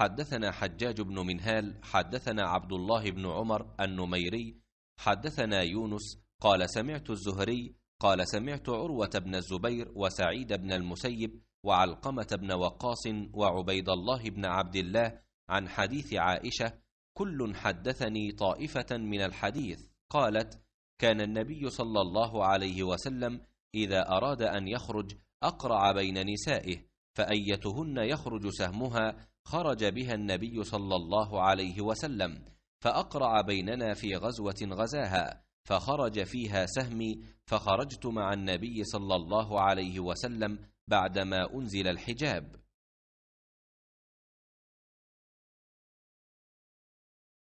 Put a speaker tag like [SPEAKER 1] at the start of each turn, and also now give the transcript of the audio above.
[SPEAKER 1] حدثنا حجاج بن منهال
[SPEAKER 2] حدثنا عبد الله بن عمر النميري حدثنا يونس قال سمعت الزهري قال سمعت عروة بن الزبير وسعيد بن المسيب وعلقمة بن وقاص وعبيد الله بن عبد الله عن حديث عائشة كل حدثني طائفة من الحديث قالت كان النبي صلى الله عليه وسلم إذا أراد أن يخرج أقرع بين نسائه فأيتهن يخرج سهمها خرج بها النبي صلى الله عليه وسلم فأقرع بيننا في غزوة غزاها فخرج فيها سهمي فخرجت مع النبي صلى الله عليه وسلم بعدما أنزل
[SPEAKER 1] الحجاب